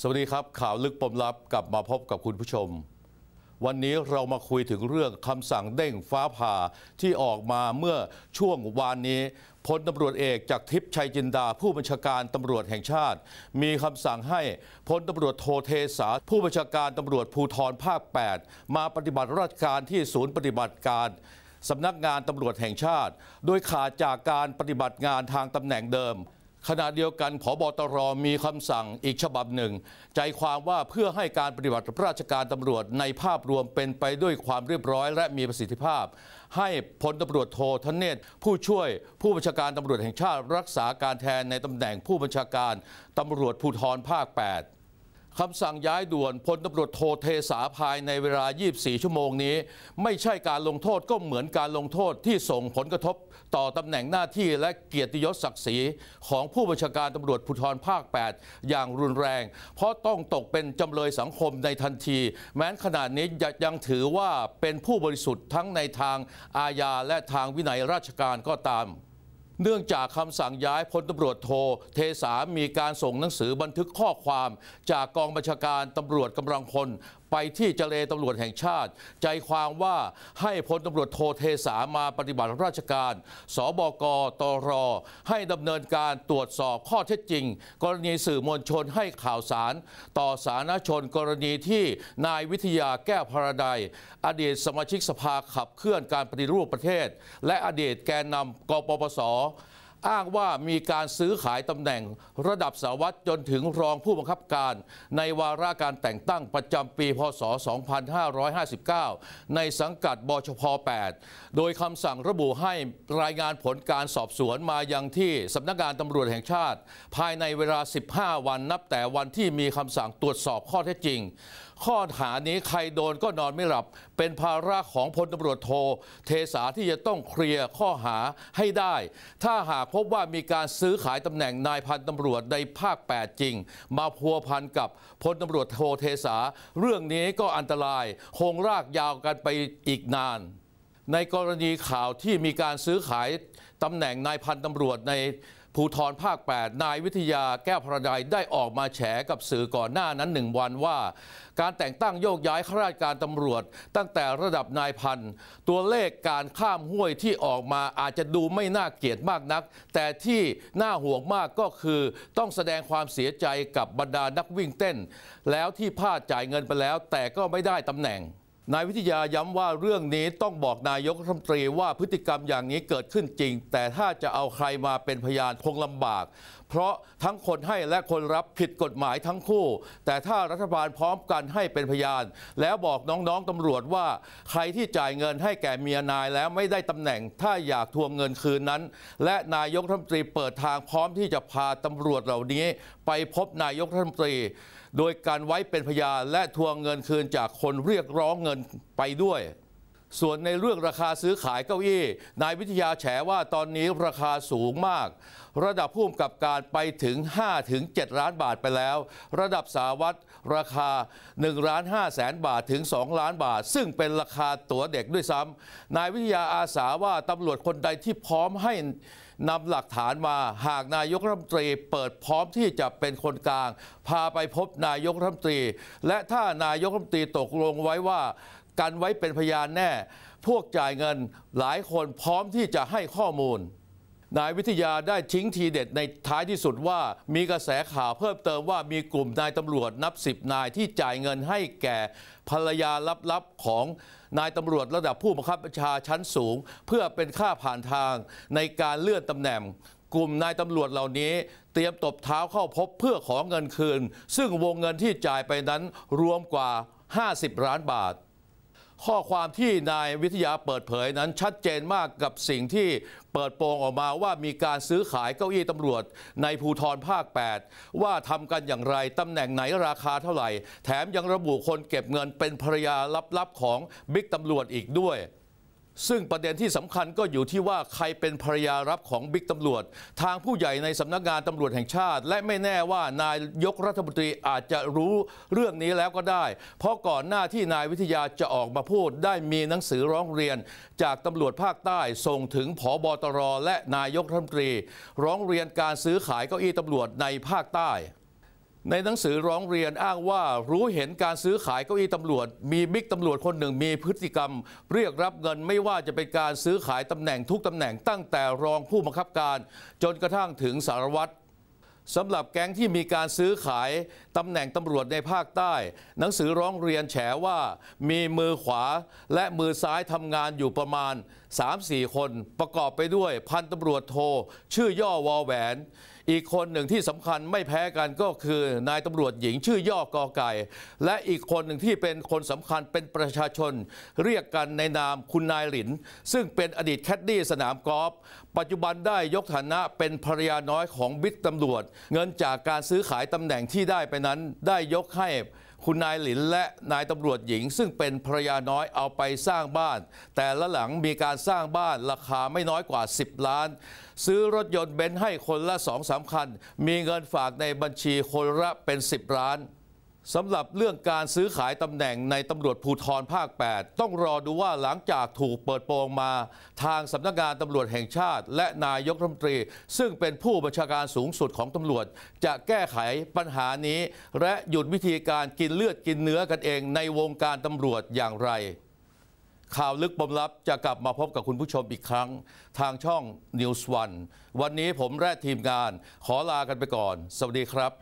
สวัสดีครับข่าวลึกปมลับกลับมาพบกับคุณผู้ชม วันนี้เรามาคุยถึงเรื่องคำสั่งเด้งฟ้าผ่าที่ออกมาเมื่อช่วงวานนี้พลตำรวจเอกจากทิพย์ชัยจินดาผู้บัญชาการตำรวจแห่งชาติ มีคำสั่งให้พลตำรวจโทเทสาผู้บัญชาการตำรวจภูธรภาค 8 มาปฏิบัติราชการที่ศูนย์ปฏิบัติการสำนักงานตำรวจแห่งชาติ โดยขาดจากการปฏิบัติงานทางตำแหน่งเดิมขณะเดียวกันผบตรมีคำสั่งอีกฉบับหนึ่ง ใจความว่าเพื่อให้การปฏิบัติราชการตำรวจในภาพรวมเป็นไปด้วยความเรียบร้อยและมีประสิทธิภาพ ให้พลตำรวจโททเนศ ผู้ช่วยผู้บัญชาการตำรวจแห่งชาติรักษาการแทนในตำแหน่งผู้บัญชาการตำรวจภูธรภาค 8คำสั่งย้ายด่วนพลตำรวจโทเทสาภายในเวลา 24 ชั่วโมงนี้ ไม่ใช่การลงโทษก็เหมือนการลงโทษที่ส่งผลกระทบต่อตำแหน่งหน้าที่และเกียรติยศศักดิ์ศรี ของผู้บัญชาการตำรวจภูธรภาค 8 อย่างรุนแรง เพราะต้องตกเป็นจำเลยสังคมในทันที แม้นขณะนี้ยังถือว่าเป็นผู้บริสุทธิ์ทั้งในทางอาญาและทางวินัยราชการก็ตามเนื่องจากคำสั่งย้ายพลตำรวจโท เทสามีการส่งหนังสือบันทึกข้อความจากกองบัญชาการตำรวจกำลังพลไปที่เจเลตำรวจแห่งชาติ ใจความว่าให้พลตำรวจโทเทสามาปฏิบัติราชการสบกตรให้ดำเนินการตรวจสอบข้อเท็จจริงกรณีสื่อมวลชนให้ข่าวสาร ต่อสาธารณชนกรณีที่นายวิทยาแก้วพระดายอดีตสมาชิกสภาขับเคลื่อนการปฏิรูปประเทศ และอดีตแกนนำกปปสอ้างว่ามีการซื้อขายตำแหน่งระดับสาวัตจนถึงรองผู้บังคับการในวาระการแต่งตั้งประจำปีพศ 2559 ในสังกัดบชพ8 โดยคำสั่งระบุให้รายงานผลการสอบสวนมายังที่สำนักงานตำรวจแห่งชาติ ภายในเวลา 15 วันนับแต่วันที่มีคำสั่งตรวจสอบข้อเท็จจริงข้อหานี้ใครโดนก็นอนไม่หลับเป็นภาระของพลตำรวจโท เทสาที่จะต้องเคลียร์ข้อหาให้ได้ ถ้าหากพบว่ามีการซื้อขายตำแหน่งนายพันตำรวจในภาค 8 จริง มาพัวพันกับพลตำรวจโทเทสาเรื่องนี้ก็อันตรายคงรากยาวกันไปอีกนาน ในกรณีข่าวที่มีการซื้อขายตำแหน่งนายพันตำรวจในภูทรภาค 8 นายวิทยาแก้วพระดายได้ออกมาแฉกับสื่อก่อนหน้านั้นหนึ่งวันว่า การแต่งตั้งโยกย้ายข้าราชการตำรวจ ตั้งแต่ระดับนายพันตัวเลขการข้ามห้วยที่ออกมาอาจจะดูไม่น่าเกลียดมากนัก แต่ที่น่าห่วงมากก็คือต้องแสดงความเสียใจกับบรรดานักวิ่งเต้น แล้วที่พลาดจ่ายเงินไปแล้ว แต่ก็ไม่ได้ตำแหน่งนายวิทยาย้ำว่าเรื่องนี้ต้องบอกนายกรัฐมนตรีว่าพฤติกรรมอย่างนี้เกิดขึ้นจริง แต่ถ้าจะเอาใครมาเป็นพยานคงลำบาก เพราะทั้งคนให้และคนรับผิดกฎหมายทั้งคู่ แต่ถ้ารัฐบาลพร้อมกันให้เป็นพยาน แล้วบอกน้องๆตำรวจว่าใครที่จ่ายเงินให้แก่เมียนายแล้วไม่ได้ตำแหน่ง ถ้าอยากทวงเงินคืนนั้น และนายกรัฐมนตรีเปิดทางพร้อมที่จะพาตำรวจเหล่านี้ ไปพบนายกรัฐมนตรีโดยการไว้เป็นพยานและทวงเงินคืนจากคนเรียกร้องเงินไปด้วย ส่วนในเรื่องราคาซื้อขายเก้าอี้ นายวิทยาแฉว่าตอนนี้ราคาสูงมาก ระดับผู้กับการไปถึง 5-7ล้านบาทไปแล้ว ระดับสาวัตรราคา1ล้าน5แสนบาทถึง2ล้านบาท ซึ่งเป็นราคาตั๋วเด็กด้วยซ้ำนายวิทยาอาสาว่าตำรวจคนใดที่พร้อมให้นำหลักฐานมาหากนายกรัฐมนตรีเปิดพร้อมที่จะเป็นคนกลาง พาไปพบนายกรัฐมนตรี และถ้านายกรัฐมนตรีตกลงไว้ว่ากันไว้เป็นพยานแน่ พวกจ่ายเงินหลายคนพร้อมที่จะให้ข้อมูลนายวิทยาได้ทิ้งทีเด็ดในท้ายที่สุดว่ามีกระแสข่าวเพิ่มเติมว่ามีกลุ่มนายตำรวจนับสิบนายที่จ่ายเงินให้แก่ภรรยาลับๆของนายตำรวจระดับผู้บังคับบัญชาชั้นสูง เพื่อเป็นค่าผ่านทางในการเลื่อนตำแหน่ง กลุ่มนายตำรวจเหล่านี้เตรียมตบเท้าเข้าพบเพื่อขอเงินคืน ซึ่งวงเงินที่จ่ายไปนั้นรวมกว่า 50ล้านบาทข้อความที่นายวิทยาเปิดเผยนั้นชัดเจนมากกับสิ่งที่เปิดโปงออกมาว่ามีการซื้อขายเก้าอี้ตำรวจในภูทรภาค 8 ว่าทำกันอย่างไรตำแหน่งไหนราคาเท่าไหร่ แถมยังระบุคนเก็บเงินเป็นภรรยาลับๆของบิ๊กตำรวจอีกด้วยซึ่งประเด็นที่สำคัญก็อยู่ที่ว่าใครเป็นภรรยารับของบิ๊กตำรวจ ทางผู้ใหญ่ในสำนักงานตำรวจแห่งชาติ และไม่แน่ว่านายยกรัฐมนตรีอาจจะรู้เรื่องนี้แล้วก็ได้ เพราะก่อนหน้าที่นายวิทยาจะออกมาพูด ได้มีหนังสือร้องเรียนจากตำรวจภาคใต้ส่งถึงผอบอตรและนายกรัฐมนตรี ร้องเรียนการซื้อขายเก้าอี้ตำรวจในภาคใต้ในหนังสือร้องเรียนอ้างว่ารู้เห็นการซื้อขายเก้าอี้ตำรวจ มีบิ๊กตำรวจคนหนึ่งมีพฤติกรรม เรียกรับเงินไม่ว่าจะเป็นการซื้อขายตำแหน่งทุกตำแหน่งตั้งแต่รองผู้บังคับการ จนกระทั่งถึงสารวัตรสำหรับแก๊งที่มีการซื้อขายตำแหน่งตำรวจในภาคใต้ หนังสือร้องเรียนแฉว่า มีมือขวาและมือซ้ายทำงานอยู่ประมาณ 3-4 คน ประกอบไปด้วยพันตำรวจโทชื่อย่อวอแหวนอีกคนหนึ่งที่สำคัญไม่แพ้กันก็คือนายตำรวจหญิงชื่อย่อกอไก่และอีกคนหนึ่งที่เป็นคนสำคัญเป็นประชาชน เรียกกันในนามคุณนายหลิน ซึ่งเป็นอดีตแคดดี้สนามกอล์ฟปัจจุบันได้ยกฐานะเป็นภรรยาน้อยของบิ๊กตำรวจ เงินจากการซื้อขายตำแหน่งที่ได้ไปนั้นได้ยกให้คุณนายหลินและนายตำรวจหญิงซึ่งเป็นภรรยาน้อยเอาไปสร้างบ้าน แต่ละหลังมีการสร้างบ้านราคาไม่น้อยกว่า 10 ล้าน ซื้อรถยนต์เบนซ์ให้คนละสองสาคัน มีเงินฝากในบัญชีคนละเป็น 10 ล้านสำหรับเรื่องการซื้อขายตำแหน่งในตำรวจภูธรภาค 8 ต้องรอดูว่าหลังจากถูกเปิดโปงมา ทางสำนักงานตำรวจแห่งชาติและนายกรัฐมนตรี ซึ่งเป็นผู้บัญชาการสูงสุดของตำรวจ จะแก้ไขปัญหานี้ และหยุดวิธีการกินเลือดกินเนื้อกันเองในวงการตำรวจอย่างไร ข่าวลึกปมลับจะกลับมาพบกับคุณผู้ชมอีกครั้ง ทางช่อง News One วันนี้ผมแรดทีมงาน ขอลากันไปก่อน สวัสดีครับ